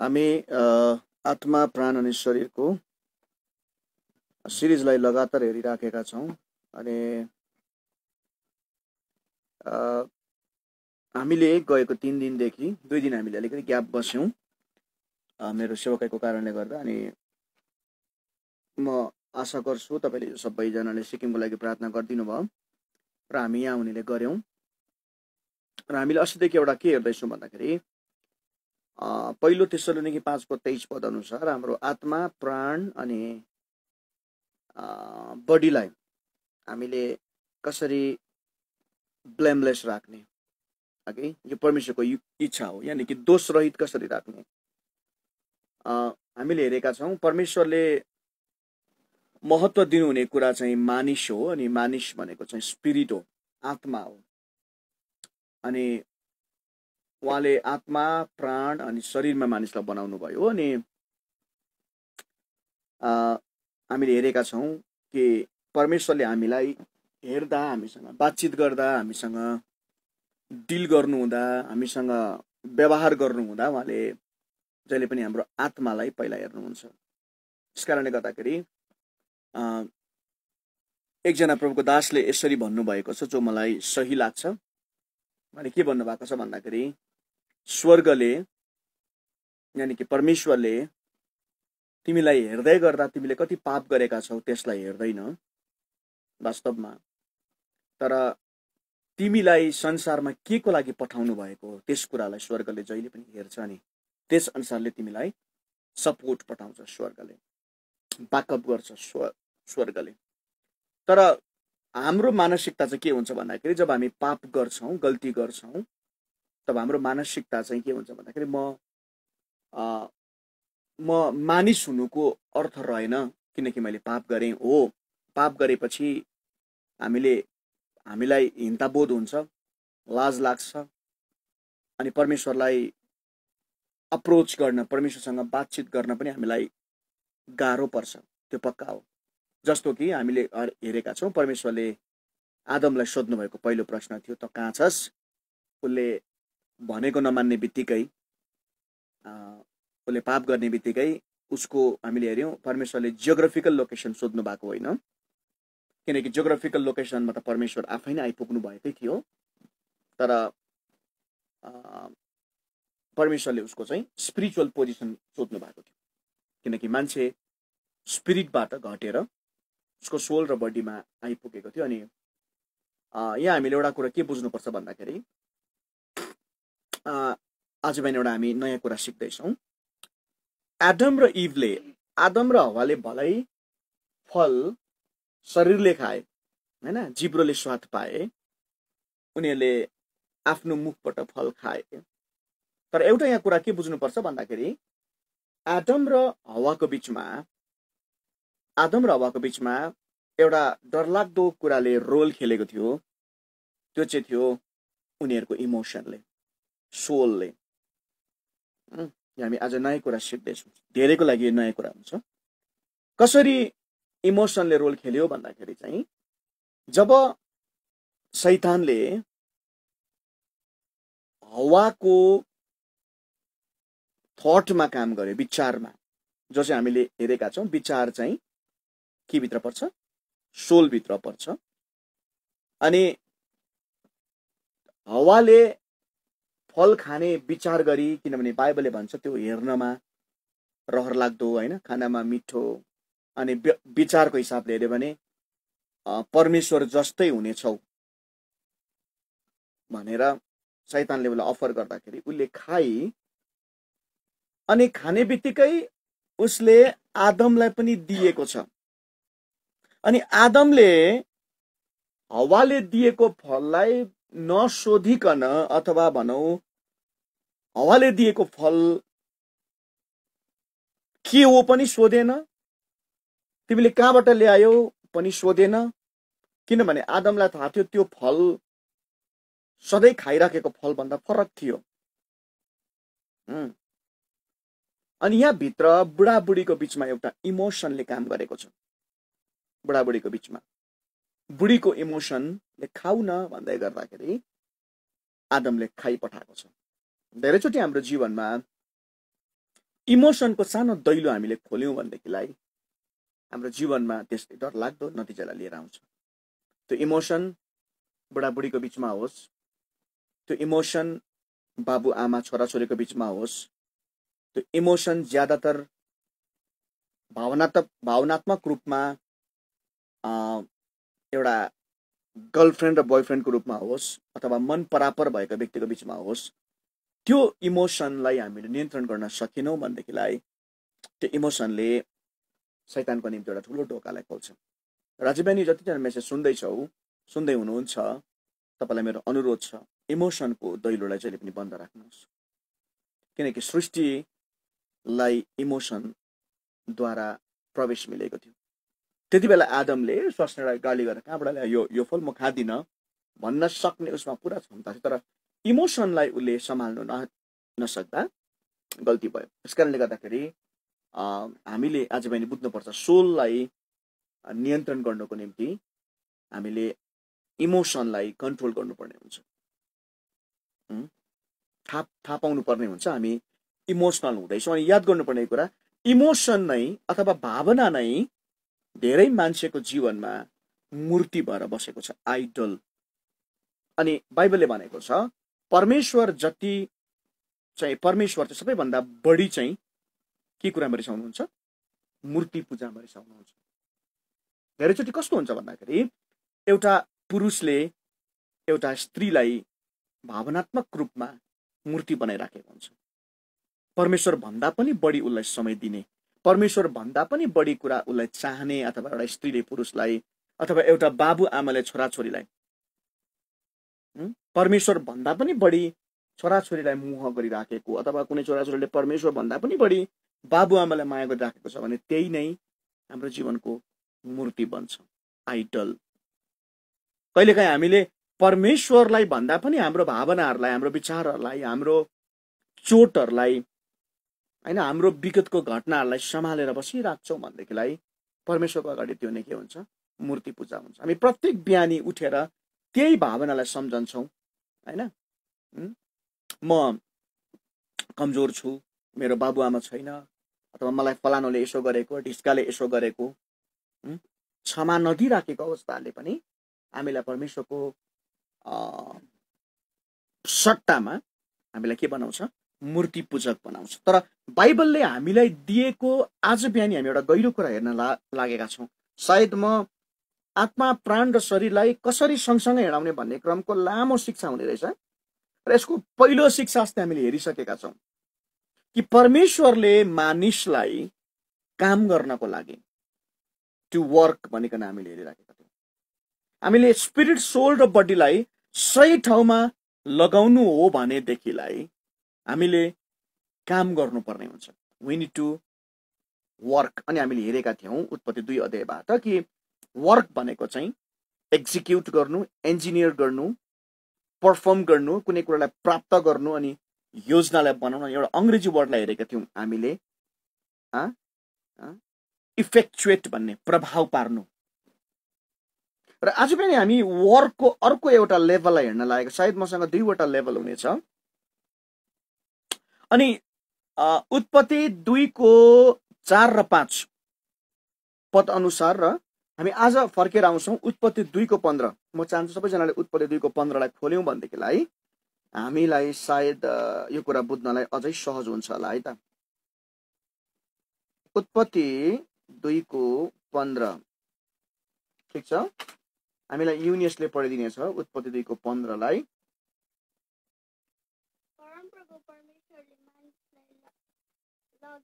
हामी आत्मा प्राण अनि शरीरको सिरिजलाई लगातार हेरिराखेका छौँ अनि हामीले गएको तिन दिनदेखि दुई दिन हामीले अलिकति ग्याप बस्यौँ मेरो सेवकाइको कारणले गर्दा अनि म आशा गर्छु तपाईँले सबैजनाले सिक्किमको लागि प्रार्थना गरिदिनु भयो र हामी यहाँ हुनेले गऱ्यौँ र हामीले अस्तिदेखि एउटा के हेर्दैछौँ भन्दाखेरि पहिलो तेस्रो कि पाँचको तेइस पद अनुसार हाम्रो आत्मा प्राण अनि बडीलाई हामीले कसरी ब्लेमलेस राख्ने अघि यो परमेश्वरको इच्छा हो यानि कि दोषरहित कसरी राख्ने हामीले हेरेका छौँ परमेश्वरले महत्त्व दिनुहुने कुरा चाहिँ मानिस हो अनि मानिस भनेको चाहिँ स्पिरिट हो आत्मा हो अनि उहाँले आत्मा प्राण अनि शरीरमा मानिसलाई बनाउनु भयो अनि हामीले हेरेका छौँ कि परमेश्वरले हामीलाई हेर्दा हामीसँग बातचित गर्दा हामीसँग डिल गर्नुहुँदा हामीसँग व्यवहार गर्नुहुँदा उहाँले जहिले पनि हाम्रो आत्मालाई पहिला हेर्नुहुन्छ यस कारणले गर्दाखेरि एकजना प्रभुको दासले यसरी भन्नुभएको छ जो मलाई सही लाग्छ उहाँले के भन्नुभएको छ भन्दाखेरि स्वर्गले यानि कि परमेश्वरले तिमीलाई हेर्दै गर्दा तिमीले कति पाप गरेका छौ त्यसलाई हेर्दैन वास्तवमा तर तिमीलाई संसारमा के को लागि पठाउनु भएको हो त्यस कुरालाई स्वर्गले जहिले पनि हेर्छ नि त्यस अनुसारले तिमीलाई सपोर्ट पठाउँछ स्वर्गले ब्याकअप गर्छ स्व स्वर्गले तर हाम्रो मानसिकता चाहिँ के हुन्छ भन्दाखेरि जब हामी पाप गर्छौँ गल्ती गर्छौँ तब हाम्रो मानसिकता चाहिँ के हुन्छ भन्दाखेरि म म मानिस हुनुको अर्थ रहेन किनकि मैले पाप गरेँ हो पाप गरेपछि हामीले हामीलाई हिन्ताबोध हुन्छ लाज लाग्छ अनि परमेश्वरलाई अप्रोच गर्न परमेश्वरसँग बातचित गर्न पनि हामीलाई गाह्रो पर्छ त्यो पक्का हो जस्तो कि हामीले हेरेका छौँ परमेश्वरले आदमलाई सोध्नुभएको पहिलो प्रश्न थियो त कहाँ छस् उसले भनेको नमान्ने बित्तिकै उसले पाप गर्ने बित्तिकै उसको हामीले हेऱ्यौँ परमेश्वरले जियोग्राफिकल लोकेसन सोध्नु भएको होइन किनकि जियोग्राफिकल लोकेसनमा त परमेश्वर आफै नै आइपुग्नु भएकै थियो तर परमेश्वरले उसको चाहिँ स्पिरिचुअल पोजिसन सोध्नु भएको थियो किनकि मान्छे स्पिरिटबाट घटेर उसको सोल र बडीमा आइपुगेको थियो अनि यहाँ हामीले एउटा कुरा के बुझ्नुपर्छ भन्दाखेरि आज बिहान एउटा हामी नयाँ कुरा सिक्दैछौँ एडम र इभले आदम र हवाले भलै फल शरीरले खाए होइन जिब्रोले स्वाद पाए उनीहरूले आफ्नो मुखबाट फल खाए तर एउटा यहाँ कुरा के बुझ्नुपर्छ भन्दाखेरि आदम र हवाको बिचमा आदम र हवाको बिचमा एउटा डरलाग्दो कुराले रोल खेलेको थियो त्यो चाहिँ थियो उनीहरूको इमोसनले सोलले हामी आज नयाँ कुरा सिक्दैछौँ धेरैको लागि यो नयाँ कुरा हुन्छ कसरी इमोसनले रोल खेल्यो भन्दाखेरि चाहिँ जब सैतानले हवाको थटमा काम गर्यो विचारमा जो चाहिँ हामीले हेरेका छौँ विचार चाहिँ के भित्र पर्छ सोलभित्र पर्छ अनि हावाले फल खाने विचार गरी किनभने बाइबलले भन्छ त्यो हेर्नमा रहर लाग्दो होइन खानामा मिठो अनि विचारको हिसाबले हेऱ्यो भने परमेश्वर जस्तै हुनेछौ भनेर सैतानले उसलाई अफर गर्दाखेरि उसले खाई अनि खाने बित्तिकै उसले आदमलाई पनि दिएको छ अनि आदमले हवाले दिएको फललाई नसोधिकन अथवा भनौँ हावाले दिएको फल के हो पनि सोधेन तिमीले कहाँबाट ल्यायौ पनि सोधेन किनभने आदमलाई थाहा थियो त्यो फल सधैँ खाइराखेको फलभन्दा फरक थियो अनि यहाँभित्र बुढाबुढीको बिचमा एउटा इमोसनले काम गरेको छ बुढाबुढीको बिचमा बुढीको इमोसनले खाउ न भन्दै गर्दाखेरि आदमले खाइपठाएको छ धेरैचोटि हाम्रो जीवनमा इमोसनको सानो दैलो हामीले खोल्यौँ भनेदेखिलाई हाम्रो जीवनमा त्यसले डरलाग्दो नतिजालाई लिएर आउँछ त्यो इमोसन बुढाबुढीको बिचमा होस् त्यो इमोसन बाबु बाबुआमा छोराछोरीको बिचमा होस् त्यो इमोसन ज्यादातर भावनात्मक भावनात्मक रूपमा एउटा गर्लफ्रेन्ड र बोयफ्रेन्डको रूपमा होस् अथवा मन परापर भएको व्यक्तिको बिचमा होस् त्यो इमोसनलाई हामीले नियन्त्रण गर्न सकेनौँ भनेदेखिलाई त्यो इमोसनले शैतानको निम्ति एउटा ठुलो ढोकालाई खोल्छ र बहिनी जतिजना मेसेज सुन्दैछौ सुन्दै हुनुहुन्छ तपाईँलाई मेरो अनुरोध छ इमोसनको दैलोलाई जहिले पनि बन्द राख्नुहोस् किनकि सृष्टिलाई इमोसनद्वारा प्रवेश मिलेको थियो त्यति बेला आदमले स्वास्नीलाई गाली गरेर कहाँबाट ल्यायो यो यो फल म खाँदिनँ भन्न सक्ने उसमा पुरा क्षमता थियो तर इमोसनलाई उसले सम्हाल्नु न नसक्दा गल्ती भयो त्यस कारणले गर्दाखेरि हामीले आज बहिनी बुझ्नुपर्छ सोललाई नियन्त्रण गर्नुको निम्ति हामीले इमोसनलाई कन्ट्रोल गर्नुपर्ने हुन्छ थाहा थाहा पाउनुपर्ने हुन्छ हामी इमोसनल हुँदैछौँ अनि याद गर्नुपर्ने कुरा इमोसन नै अथवा भावना नै धेरै मान्छेको जीवनमा मूर्ति भएर बसेको छ आइडल अनि बाइबलले भनेको छ परमेश्वर जति चाहिँ परमेश्वर चाहिँ सबैभन्दा बढी चाहिँ के कुरामा रिसाउनुहुन्छ मूर्ति पूजामा रिसाउनुहुन्छ धेरैचोटि कस्तो हुन्छ भन्दाखेरि एउटा पुरुषले एउटा स्त्रीलाई भावनात्मक रूपमा मूर्ति बनाइराखेको हुन्छ परमेश्वर भन्दा पनि बढी उसलाई समय दिने परमेश्वर भन्दा पनि बढी कुरा उसलाई चाहने अथवा एउटा स्त्रीले पुरुषलाई अथवा एउटा बाबु बाबुआमाले छोराछोरीलाई परमेश्वर भन्दा पनि बढी छोराछोरीलाई मुह गरिराखेको अथवा कुनै छोराछोरीले परमेश्वर भन्दा पनि बढी बाबु आमालाई माया गरिराखेको छ भने त्यही नै हाम्रो जीवनको मूर्ति बन्छ आइडल कहिलेकाहीँ हामीले परमेश्वरलाई भन्दा पनि हाम्रो भावनाहरूलाई हाम्रो विचारहरूलाई हाम्रो चोटहरूलाई होइन हाम्रो विगतको घटनाहरूलाई सम्हालेर बसिराख्छौँ भनेदेखिलाई परमेश्वरको अगाडि त्यो नै के हुन्छ मूर्ति पूजा हुन्छ हामी प्रत्येक बिहानी उठेर त्यही भावनालाई सम्झन्छौँ होइन म कमजोर छु मेरो बाबुआमा छैन अथवा मलाई फलानोले यसो गरेको ढिस्काले यसो गरेको क्षमा नदिइराखेको अवस्थाले पनि हामीलाई परमेश्वरको सट्टामा हामीलाई के बनाउँछ मूर्ति पूजक बनाउँछ तर बाइबलले हामीलाई दिएको आज बिहानी हामी एउटा गहिरो कुरा हेर्न ला लागेका छौँ सायद म आत्मा प्राण र शरीरलाई कसरी सँगसँगै हिँडाउने भन्ने क्रमको लामो शिक्षा हुने रहेछ र यसको पहिलो शिक्षा जस्तै हामीले हेरिसकेका छौँ कि परमेश्वरले मानिसलाई काम गर्नको लागि टु वर्क भनिकन हामीले हेरिराखेका थियौँ हामीले स्पिरिट सोल र बडीलाई सही ठाउँमा लगाउनु हो भनेदेखिलाई हामीले काम गर्नुपर्ने हुन्छ विन टु वर्क अनि हामीले हेरेका थियौँ उत्पत्ति दुई अध्यायबाट कि वर्क भनेको चाहिँ एक्जिक्युट गर्नु इन्जिनियर गर्नु पर्फर्म गर्नु कुनै कुरालाई प्राप्त गर्नु अनि योजनालाई बनाउन एउटा अङ्ग्रेजी वर्डलाई हेरेका थियौँ हामीले इफेक्चुएट भन्ने प्रभाव पार्नु र आज पनि हामी वर्कको अर्को एउटा लेभललाई हेर्न लागेको सायद मसँग दुईवटा लेभल हुनेछ अनि उत्पत्ति दुईको चार र पाँच पद अनुसार र हामी आज फर्केर आउँछौँ उत्पत्ति दुईको पन्ध्र म चाहन्छु सबैजनाले उत्पत्ति दुईको पन्ध्रलाई खोल्यौँ भनेदेखिलाई हामीलाई सायद यो कुरा बुझ्नलाई अझै सहज हुन्छ होला है त उत्पत्ति दुईको पन्ध्र ठिक छ हामीलाई युनियसले पढिदिनेछ उत्पत्ति दुईको पन्ध्रलाई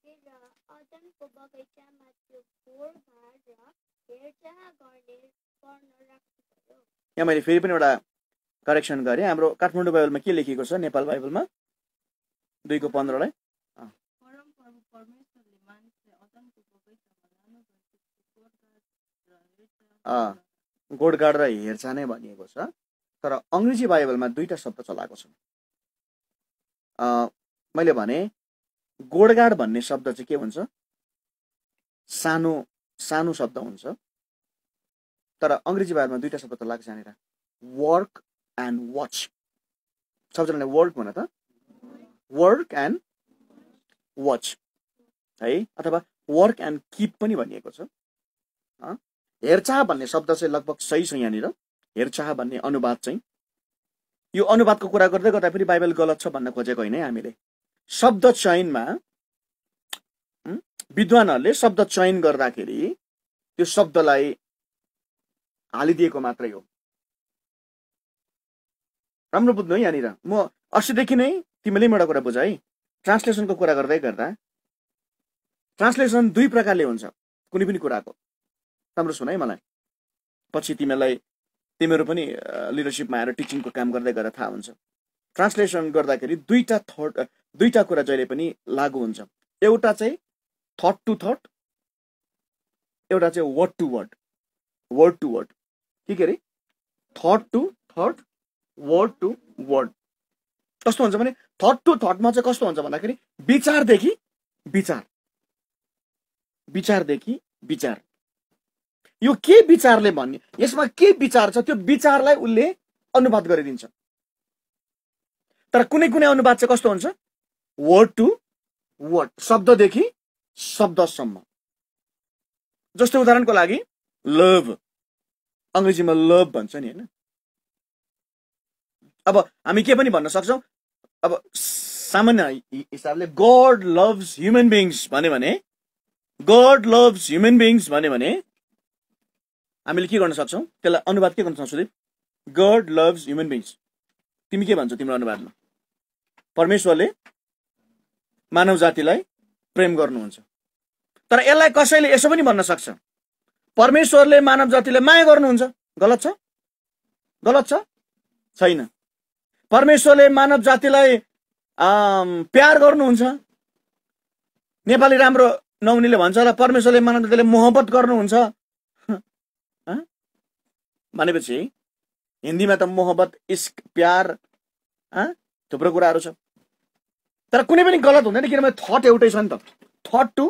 बगैँचामा त्यो र हेरचाह गर्ने राख्नुभयो यहाँ मैले फेरि पनि एउटा करेक्सन गरेँ हाम्रो काठमाडौँ बाइबलमा के लेखिएको छ नेपाल बाइबलमा दुईको पन्ध्रलाई गोडगाड र हेरचाह नै भनिएको छ तर अङ्ग्रेजी बाइबलमा दुईवटा शब्द चलाएको छ मैले भने गोडगाड भन्ने शब्द चाहिँ के हुन्छ सानो सानो शब्द हुन्छ तर अङ्ग्रेजी भाषामा दुईवटा शब्द त लाग्छ यहाँनिर वर्क एन्ड वाच सबजनाले वर्क भन त वर्क एन्ड वाच है अथवा वर्क एन्ड किप पनि भनिएको छ हेरचाह भन्ने शब्द चाहिँ लगभग सही छ यहाँनिर हेरचाह भन्ने अनुवाद चाहिँ यो अनुवादको कुरा गर्दै गर्दा पनि बाइबल गलत छ भन्न खोजेको होइन हामीले शब्द चयनमा विद्वानहरूले शब्द चयन गर्दाखेरि त्यो शब्दलाई हालिदिएको मात्रै हो राम्रो बुझ्नु है यहाँनिर म अस्तिदेखि नै तिमीले एउटा कुरा बुझ है ट्रान्सलेसनको कुरा गर्दै गर्दा ट्रान्सलेसन दुई प्रकारले हुन्छ कुनै पनि कुराको राम्रो सुन है मलाई पछि तिमीलाई तिमीहरू पनि लिडरसिपमा आएर टिचिङको काम गर्दै गर्दा थाहा हुन्छ ट्रान्सलेसन गर्दाखेरि दुईवटा थट दुईवटा कुरा जहिले पनि लागु हुन्छ एउटा चाहिँ थट टु थट एउटा चाहिँ word to word word to word के के अरे thought to thought word to word कस्तो हुन्छ भने थट टु थटमा चाहिँ कस्तो हुन्छ भन्दाखेरि विचारदेखि विचार विचारदेखि विचार यो के विचारले भन्ने यसमा के विचार छ त्यो विचारलाई उसले अनुवाद गरिदिन्छ तर कुनै कुनै अनुवाद चाहिँ कस्तो हुन्छ वर्ड टु वर्ड शब्ददेखि शब्दसम्म जस्तो उदाहरणको लागि लभ अङ्ग्रेजीमा लभ भन्छ नि होइन अब हामी के पनि भन्न सक्छौँ अब सामान्य हिसाबले गड लभ्स ह्युमन बिङ्स भन्यो भने गड लभ्स ह्युमन बिङ्स भन्यो भने हामीले के गर्न सक्छौँ त्यसलाई अनुवाद के गर्न सक्छौँ Sudeep God loves human beings तिमी के भन्छौ तिम्रो अनुवादमा परमेश्वरले मानव जातिलाई प्रेम गर्नुहुन्छ तर यसलाई कसैले यसो पनि भन्न सक्छ परमेश्वरले मानव जातिलाई माया गर्नुहुन्छ गलत छ गलत छ छैन परमेश्वरले मानव जातिलाई प्यार गर्नुहुन्छ नेपाली राम्रो नहुनेले भन्छ र परमेश्वरले मानव जातिले मोहब्बत गर्नुहुन्छ भनेपछि हिन्दीमा त मोहब्बत इस्क प्यार थुप्रो कुराहरू छ तर कुनै पनि गलत हुँदैन किनभने थट एउटै छ नि त थट टु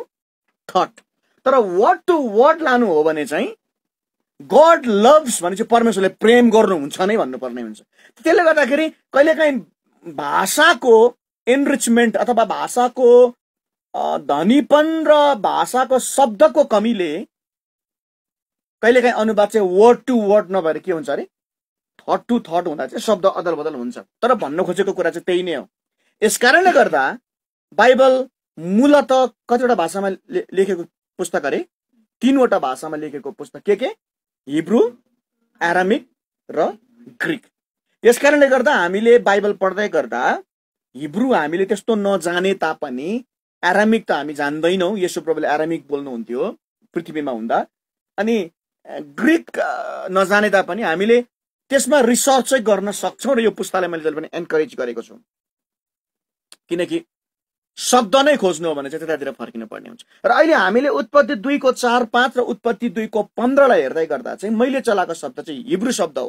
थट तर वर्ड टु वर्ड लानु हो भने चाहिँ गड लभ्स भने चाहिँ परमेश्वरले प्रेम गर्नुहुन्छ नै भन्नुपर्ने हुन्छ त्यसले गर्दाखेरि कहिलेकाहीँ भाषाको एनरिचमेन्ट अथवा भाषाको धनीपन र भाषाको शब्दको कमीले कहिलेकाहीँ अनुवाद चाहिँ वर्ड टु वर्ड नभएर के हुन्छ अरे थट टु थट हुँदा चाहिँ शब्द अदल बदल हुन्छ तर भन्न खोजेको कुरा चाहिँ त्यही नै हो यस कारणले गर्दा बाइबल मूलत कतिवटा भाषामा लेखेको पुस्तक अरे तिनवटा भाषामा लेखेको पुस्तक के के हिब्रू एरामिक र ग्रिक यस कारणले गर्दा हामीले बाइबल पढ्दै गर्दा हिब्रू हामीले त्यस्तो नजाने तापनि एरामिक त हामी जान्दैनौँ यसो प्रभुले एरामिक बोल्नुहुन्थ्यो पृथ्वीमा हुँदा अनि ग्रिक नजाने तापनि हामीले त्यसमा रिसर्च चाहिँ गर्न सक्छौँ र यो पुस्तालाई मैले जहिले पनि एन्करेज गरेको छु किनकि शब्द नै खोज्नु हो भने चाहिँ त्यतातिर फर्किनु पर्ने हुन्छ र अहिले हामीले उत्पत्ति दुईको चार पाँच र उत्पत्ति दुईको पन्ध्रलाई हेर्दै गर्दा चाहिँ मैले चलाएको शब्द चाहिँ हिब्रु शब्द हो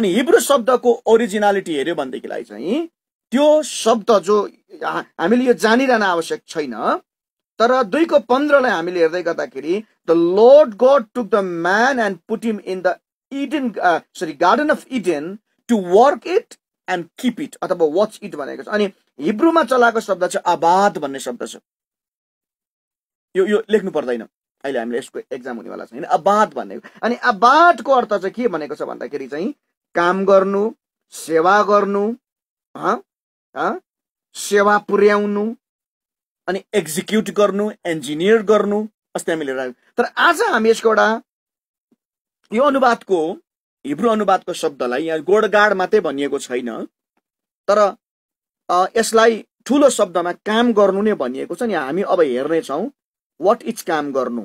अनि हिब्रू शब्दको ओरिजिनालिटी हेऱ्यो भनेदेखिलाई चाहिँ त्यो शब्द जो हामीले यो जानिरहन आवश्यक छैन तर दुईको पन्ध्रलाई हामीले हेर्दै गर्दाखेरि the Lord God took the man and put him in the Eden sorry garden of Eden to work it and keep it अथवा वाच इट भनेको छ अनि हिब्रूमा चलाएको शब्द चाहिँ आबाद भन्ने शब्द छ यो यो लेख्नु पर्दैन अहिले हामीले यसको एक्जाम हुनेवाला छ होइन आबाद भनेको अनि आबादको अर्थ चाहिँ के भनेको छ भन्दाखेरि चाहिँ काम गर्नु सेवा गर्नु सेवा पुर्याउनु अनि एक्जिक्युट गर्नु इन्जिनियर गर्नु अस्ति हामीले तर आज हामी यसको एउटा यो अनुवादको हिब्रू अनुवादको शब्दलाई यहाँ गोडगाड मात्रै भनिएको छैन तर यसलाई ठुलो शब्दमा काम गर्नु नै भनिएको छ नि हामी अब हेर्नेछौँ वाट इज काम गर्नु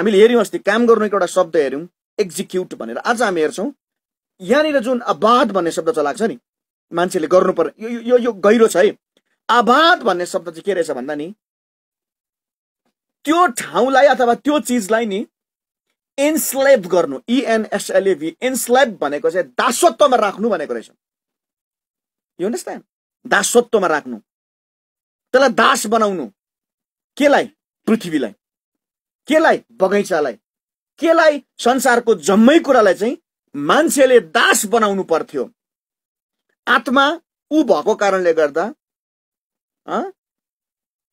हामीले हेऱ्यौँ अस्ति काम गर्नुको एउटा शब्द हेऱ्यौँ एक्जिक्युट भनेर आज हामी हेर्छौँ यहाँनिर जुन आबाद भन्ने शब्द चलाएको छ नि मान्छेले गर्नु यो यो यो गहिरो छ है आबाद भन्ने शब्द चाहिँ के रहेछ भन्दा नि त्यो ठाउँलाई अथवा त्यो चिजलाई नि इन्स्लेभ गर्नु इएनएसएलएभी e इन्स्लेभ भनेको चाहिँ दासत्वमा राख्नु भनेको रहेछ यो त दासत्वमा राख्नु त्यसलाई दास बनाउनु केलाई पृथ्वीलाई केलाई बगैँचालाई केलाई संसारको जम्मै कुरालाई चाहिँ मान्छेले दास बनाउनु पर्थ्यो आत्मा ऊ भएको कारणले गर्दा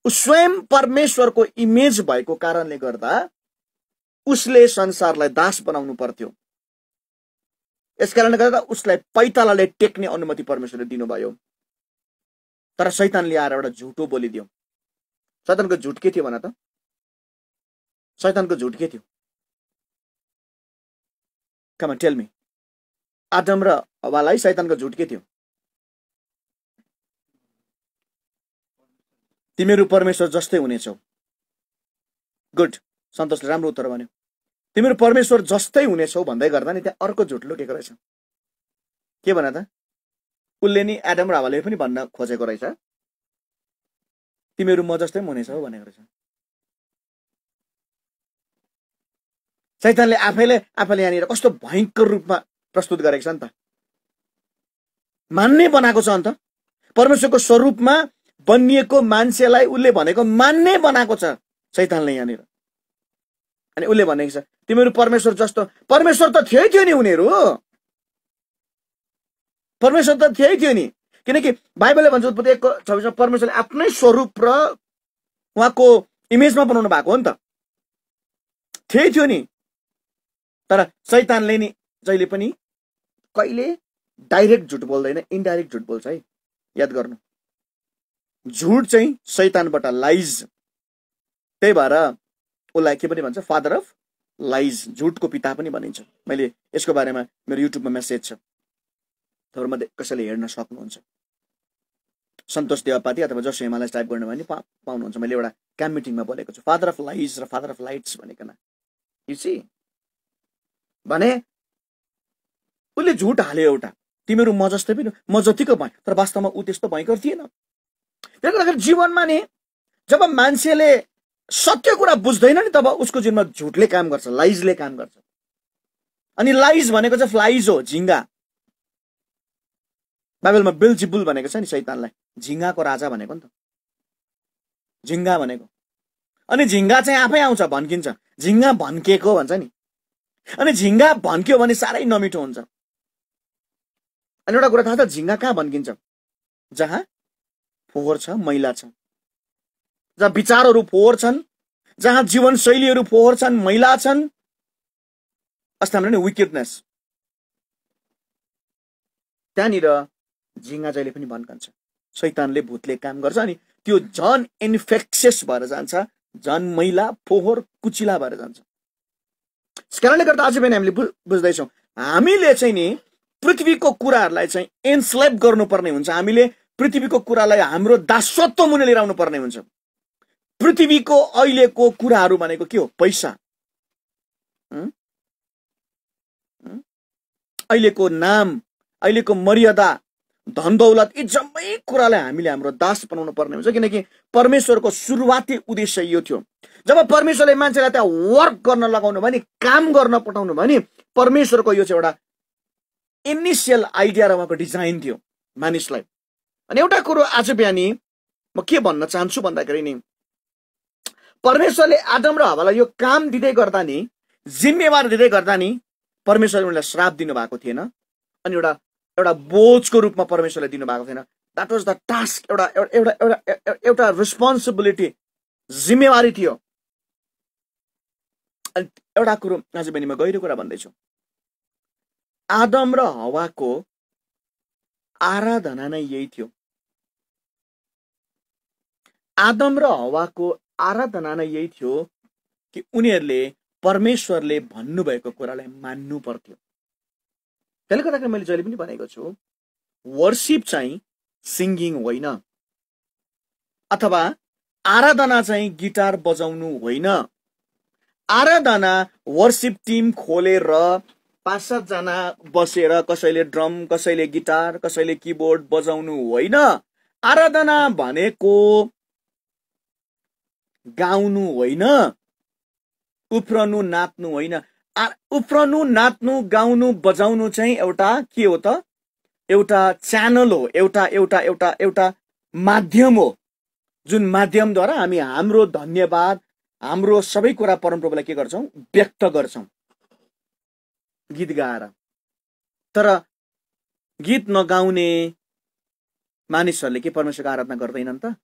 ऊ स्वयं परमेश्वरको इमेज भएको कारणले गर्दा उसले संसारलाई दास बनाउनु पर्थ्यो यस कारणले गर्दा उसलाई पैतालाले टेक्ने अनुमति परमेश्वरले दिनुभयो तर शैतानले आएर एउटा झुटो बोलिदियो सैतनको झुट के थियो भन त सैतनको झुट के थियो कमा टेलमी आदम र हवालाई सैतनको झुट के थियो तिमीहरू परमेश्वर जस्तै हुनेछौ गुड सन्तोषले राम्रो उत्तर भन्यो तिमीहरू परमेश्वर जस्तै हुनेछौ भन्दै गर्दा नि त्यहाँ अर्को झुट लुकेको रहेछ के भन त उसले नि एडम रावाले पनि भन्न खोजेको रहेछ तिमीहरू म जस्तै हुनेछौ भनेको रहेछ चैतनले आफैले आफैले यहाँनिर कस्तो भयङ्कर रूपमा प्रस्तुत गरेको छ नि त मान्ने बनाएको छ अन्त परमेश्वरको स्वरूपमा बनिएको मान्छेलाई उसले भनेको मान्ने बनाएको छ चैतनले यहाँनिर अनि उसले भनेको छ तिमीहरू परमेश्वर जस्तो परमेश्वर त थियै थियो नि उनीहरू परमेश्वर त थियै थियो नि किनकि बाइबलले भन्छ उत्पत्ति एक छब्बिसमा परमेश्वरले आफ्नै स्वरूप र उहाँको इमेजमा बनाउनु भएको हो नि त थियै थियो नि तर सैतानले नि जहिले पनि कहिले डाइरेक्ट झुट बोल्दैन इन्डाइरेक्ट झुट बोल्छ है याद गर्नु झुट चाहिँ सैतानबाट लाइज त्यही भएर उसलाई के पनि भन्छ फादर अफ लाइज झुटको पिता पनि भनिन्छ मैले यसको बारेमा मेरो युट्युबमा मेसेज छ तपाईँहरूमध्ये कसैले हेर्न सक्नुहुन्छ सन्तोष देवपाती अथवा जस हिमालय टाइप गर्नुभयो भने पा पाउनुहुन्छ मैले एउटा क्याम्प मिटिङमा बोलेको छु फादर अफ लाइज र फादर अफ लाइट्स भनेकोमा युसी भने उसले झुट हाल्यो एउटा तिमीहरू म जस्तै पनि म जतिको भएँ तर वास्तवमा ऊ त्यस्तो भयङ्कर थिएन त्यसको गर्दाखेरि जीवनमा नि जब मान्छेले सत्य कुरा बुझ्दैन नि तब उसको जिनमा झुटले काम गर्छ लाइजले काम गर्छ अनि लाइज भनेको चाहिँ फ्लाइज हो झिङ्गा बाइबलमा बिल जिबुल भनेको छ नि सैतानलाई झिङ्गाको राजा भनेको नि त झिङ्गा भनेको अनि झिङ्गा चाहिँ आफै आउँछ भन्किन्छ झिङ्गा भन्किएको भन्छ नि अनि झिङ्गा भन्क्यो भने साह्रै नमिठो हुन्छ अनि एउटा कुरा थाहा छ झिङ्गा कहाँ भन्किन्छ जहाँ फोहोर छ मैला छ जहाँ विचारहरू फोहोर छन् जहाँ जीवनशैलीहरू फोहोर छन् मैला छन् अस्ति हाम्रो नि विकेटनेस त्यहाँनिर झिङ्गा जहिले पनि भन्कन्छ शैतानले भूतले काम गर्छ अनि त्यो झन इन्फेक्सियस भएर जान्छ झन मैला फोहोर कुचिला भएर जान्छ त्यस कारणले गर्दा आज पनि हामीले बुझ्दैछौँ हामीले चाहिँ नि पृथ्वीको कुराहरूलाई चाहिँ एन्स्लेप गर्नुपर्ने हुन्छ हामीले पृथ्वीको कुरालाई हाम्रो दासत्व मुनि लिएर आउनुपर्ने हुन्छ पृथ्वीको अहिलेको कुराहरू भनेको के हो पैसा अहिलेको नाम अहिलेको मर्यादा धन दौलत यी जम्मै कुरालाई हामीले हाम्रो दास बनाउनु पर्ने हुन्छ किनकि परमेश्वरको सुरुवाती उद्देश्य यो थियो जब परमेश्वरले मान्छेलाई त्यहाँ वर्क गर्न लगाउनु भयो नि काम गर्न पठाउनु भयो नि परमेश्वरको यो चाहिँ एउटा इनिसियल आइडिया र उहाँको डिजाइन थियो मानिसलाई अनि एउटा कुरो आज बिहानी म के भन्न चाहन्छु भन्दाखेरि नि परमेश्वरले आदम र हवालाई यो काम दिँदै गर्दा नि जिम्मेवार दिँदै गर्दा नि परमेश्वरले उनलाई श्राप दिनुभएको थिएन अनि एउटा एउटा बोझको रूपमा परमेश्वरले दिनुभएको थिएन द्याट वाज द टास्क एउटा एउटा एउटा एउटा रेस्पोन्सिबिलिटी जिम्मेवारी थियो अनि एउटा कुरो आज बहिनी म गहिरो कुरा भन्दैछु आदम र हवाको आराधना नै यही थियो आदम र हवाको आराधना नै यही थियो कि उनीहरूले परमेश्वरले भन्नुभएको कुरालाई मान्नु पर्थ्यो त्यसले गर्दाखेरि मैले जहिले पनि भनेको छु वर्सिप चाहिँ सिङ्गिङ होइन अथवा आराधना चाहिँ गिटार बजाउनु होइन आराधना वर्सिप टिम खोलेर पाँच सातजना बसेर कसैले ड्रम कसैले गिटार कसैले किबोर्ड बजाउनु होइन आराधना भनेको गाउनु होइन उफ्रनु नाच्नु होइन उफ्रनु नाच्नु गाउनु बजाउनु चाहिँ एउटा के हो त एउटा च्यानल हो एउटा एउटा एउटा एउटा माध्यम हो जुन माध्यमद्वारा हामी हाम्रो धन्यवाद हाम्रो सबै कुरा परमप्रभुलाई के गर्छौँ व्यक्त गर्छौँ गीत गाएर तर गीत नगाउने मानिसहरूले के परमेश्वरको आराधना गर्दैनन् त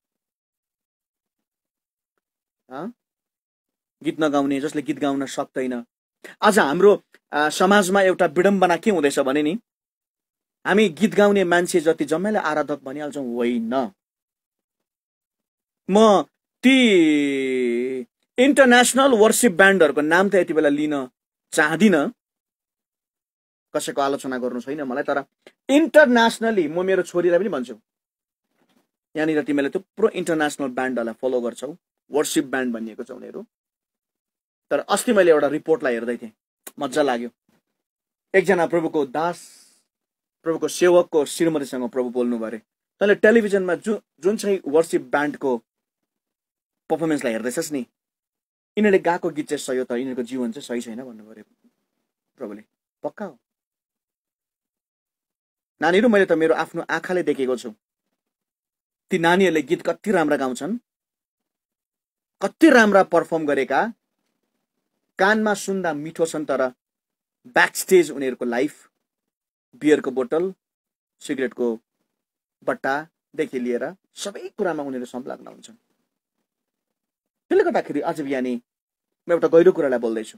गीत नगाउने जसले गीत गाउन सक्दैन आज हाम्रो समाजमा एउटा विडम्बना के हुँदैछ भने नि हामी गीत गाउने मान्छे जति जम्मैले आराधक भनिहाल्छौँ होइन म ती इन्टरनेसनल वर्सिप ब्यान्डहरूको नाम त यति बेला लिन चाहदिनँ कसैको आलोचना गर्नु छैन मलाई तर इन्टरनेसनली म मेरो छोरीलाई पनि भन्छु यहाँनिर तिमीले थुप्रो इन्टरनेसनल ब्यान्डहरूलाई फलो गर्छौ वर्सिप ब्यान्ड भनिएको छ उनीहरू तर अस्ति मैले एउटा रिपोर्टलाई हेर्दै थिएँ मजा लाग्यो एकजना प्रभुको दास प्रभुको सेवकको श्रीमतीसँग प्रभु बोल्नु अरे तैँले टेलिभिजनमा जुन जुन चाहिँ वर्सिप ब्यान्डको पर्फर्मेन्सलाई हेर्दैछस् नि यिनीहरूले गएको गीत चाहिँ सही हो त यिनीहरूको जीवन चाहिँ सही छैन भन्नु पऱ्यो प्रभुले पक्का हो नानीहरू मैले त मेरो आफ्नो आँखाले देखेको छु ती नानीहरूले गीत कति राम्रा गाउँछन् कति राम्रा पर्फर्म गरेका कानमा सुन्दा मिठो छन् तर ब्याक स्टेज उनीहरूको लाइफ बियरको बोतल सिगरेटको बट्टादेखि लिएर सबै कुरामा उनीहरू संलग्न हुन्छन् त्यसले गर्दाखेरि आज बिहानी म एउटा गहिरो कुरालाई बोल्दैछु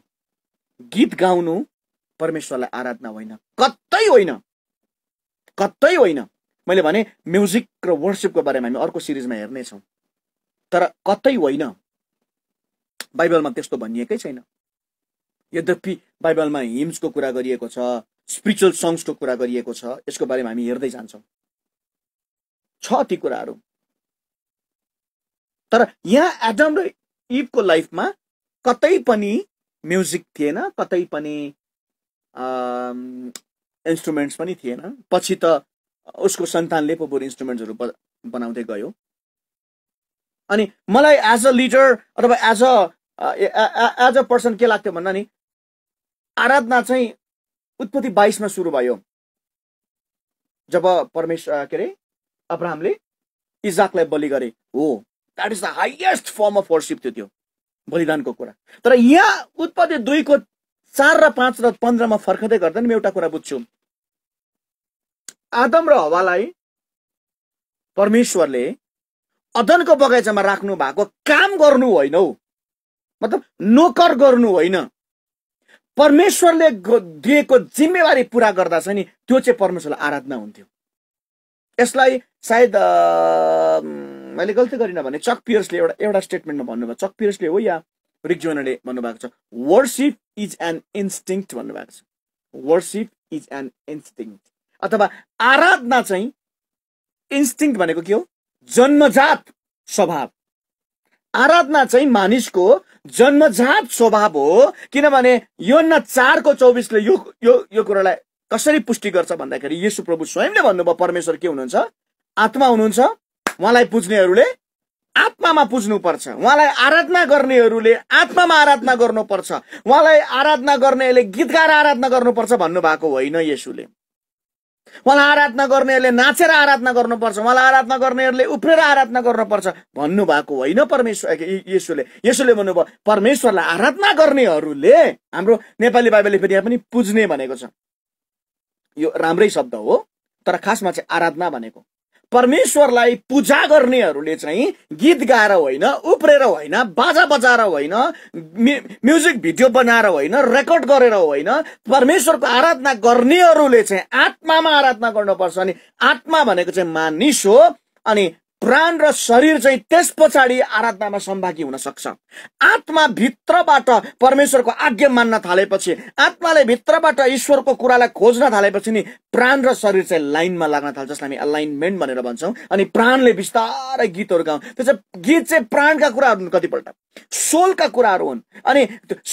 गीत गाउनु परमेश्वरलाई आराधना होइन कतै होइन कतै होइन मैले भने म्युजिक र वर्सिपको बारेमा हामी अर्को सिरिजमा हेर्नेछौँ तर कतै होइन बाइबलमा त्यस्तो भनिएकै छैन यद्यपि बाइबलमा हिम्सको कुरा गरिएको छ स्पिरिचुअल सङ्ग्सको कुरा गरिएको छ यसको बारेमा हामी हेर्दै जान्छौँ छ ती कुराहरू तर यहाँ एडम र इभको लाइफमा कतै पनि म्युजिक थिएन कतै पनि इन्स्ट्रुमेन्ट्स पनि थिएन पछि त उसको सन्तानले पो बरु इन्स्ट्रुमेन्ट्सहरू बनाउँदै गयो अनि मलाई एज अ लिडर अथवा as a as a person के लाग्थ्यो भन्दा नि आराधना चाहिँ उत्पत्ति बाइसमा सुरु भयो जब परमेश्वर के अरे अब्राहमले इजाकलाई बलि गरे हो that is the highest form of worship थियो त्यो बलिदानको कुरा तर यहाँ उत्पत्ति दुईको चार र पाँच र पन्ध्रमा फर्कँदै गर्दा नि म एउटा कुरा बुझ्छु आदम र हवालाई परमेश्वरले अदनको बगैँचामा राख्नु भएको काम गर्नु होइन हौ मतलब नोकर गर्नु होइन परमेश्वरले दिएको जिम्मेवारी पुरा गर्दा चाहिँ नि त्यो चाहिँ परमेश्वरलाई आराधना हुन्थ्यो यसलाई सायद मैले गल्ती गरिनँ भने चक पियर्सले एउटा एउटा स्टेटमेन्टमा भन्नुभयो चक पियर्सले हो या रिक्जोनले भन्नुभएको छ वर्सिप इज एन इन्स्टिङ भन्नुभएको छ वर्सिप इज एन इन्स्टिङ अथवा आराधना चाहिँ इन्स्टिङ भनेको के हो जन्मजात स्वभाव आराधना चाहिँ मानिसको जन्मजात स्वभाव हो किनभने यो योन्न चारको चौबिसले यो यो यो कुरालाई कसरी पुष्टि गर्छ भन्दाखेरि यसु प्रभु स्वयंले भन्नुभयो परमेश्वर के हुनुहुन्छ आत्मा हुनुहुन्छ उहाँलाई पुज्नेहरूले आत्मामा पुज्नुपर्छ उहाँलाई आराधना गर्नेहरूले आत्मामा आराधना गर्नुपर्छ उहाँलाई आराधना गर्नेहरूले गीत गाएर आराधना गर्नुपर्छ भन्नुभएको होइन यसुले उहाँलाई आराधना गर्नेहरूले नाचेर आराधना गर्नुपर्छ उहाँलाई आराधना गर्नेहरूले उफ्रेर आराधना गर्नुपर्छ भन्नुभएको होइन परमेश्वर यसुले यसुले भन्नुभयो परमेश्वरलाई आराधना गर्नेहरूले हाम्रो नेपाली बाइबलले फेरि यहाँ पनि पुज्ने भनेको छ यो राम्रै शब्द हो तर खासमा चाहिँ आराधना भनेको परमेश्वरलाई पूजा गर्नेहरूले चाहिँ गीत गाएर होइन उप्रेर होइन बाजा बजाएर होइन म्युजिक भिडियो बनाएर होइन रेकर्ड गरेर होइन परमेश्वरको आराधना गर्नेहरूले चाहिँ आत्मामा आराधना गर्नुपर्छ अनि आत्मा भनेको चाहिँ मानिस हो अनि प्राण र शरीर चाहिँ त्यस पछाडि आराधनामा सम्भागी हुन सक्छ आत्मा भित्रबाट परमेश्वरको आज्ञा मान्न थालेपछि आत्माले भित्रबाट ईश्वरको कुरालाई खोज्न थालेपछि नि प्राण र शरीर चाहिँ लाइनमा लाग्न थाल्छ जसलाई हामी अलाइनमेन्ट भनेर भन्छौँ अनि प्राणले बिस्तारै गीतहरू गाउँ त्यो चाहिँ गीत चाहिँ प्राणका कुराहरू हुन् कतिपल्ट सोलका कुराहरू हुन् अनि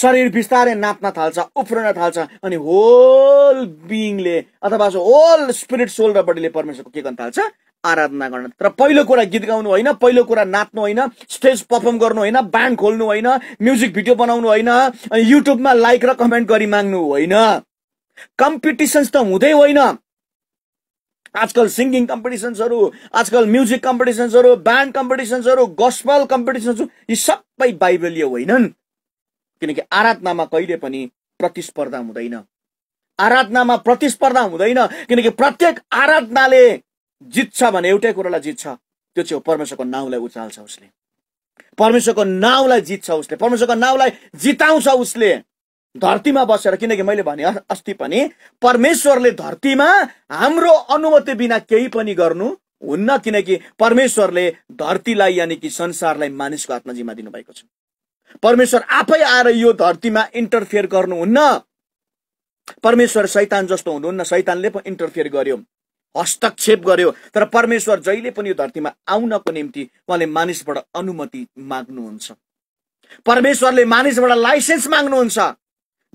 शरीर बिस्तारै नाप्न थाल्छ उफ्रन थाल्छ अनि होल बिङले अथवा होल स्पिरिट सोल र बडीले परमेश्वरको के गर्न थाल्छ आराधना गर्न तर पहिलो कुरा गीत गाउनु होइन पहिलो कुरा नाच्नु होइन स्टेज पर्फर्म गर्नु होइन ब्यान्ड खोल्नु होइन म्युजिक भिडियो बनाउनु होइन अनि युट्युबमा लाइक र कमेन्ट गरी माग्नु होइन कम्पिटिसन्स त हुँदै होइन आजकल सिङ्गिङ कम्पिटिसन्सहरू आजकल म्युजिक कम्पिटिसन्सहरू ब्यान्ड कम्पिटिसन्सहरू गस्पल कम्पिटिसन्सहरू यी सबै बाइबलीय होइनन् किनकि आराधनामा कहिले पनि प्रतिस्पर्धा हुँदैन आराधनामा प्रतिस्पर्धा हुँदैन किनकि प्रत्येक आराधनाले जित्छ भने एउटै कुरालाई जित्छ त्यो चाहिँ परमेश्वरको नाउँलाई उचाल्छ उसले परमेश्वरको नाउँलाई जित्छ उसले परमेश्वरको नाउँलाई जिताउँछ उसले धरतीमा बसेर किनकि मैले भने अस्ति पनि परमेश्वरले धरतीमा हाम्रो अनुमति बिना केही पनि गर्नु हुन्न किनकि परमेश्वरले धरतीलाई यानि कि संसारलाई मानिसको हातमा जिम्मा दिनुभएको छ परमेश्वर आफै आएर यो धरतीमा इन्टरफेयर गर्नुहुन्न परमेश्वर शैतान जस्तो हुनुहुन्न शैतानले पो इन्टरफेयर गर्यो हस्तक्षेप गर्यो तर परमेश्वर जहिले पनि यो धरतीमा आउनको निम्ति उहाँले मानिसबाट अनुमति माग्नुहुन्छ परमेश्वरले मानिसबाट लाइसेन्स माग्नुहुन्छ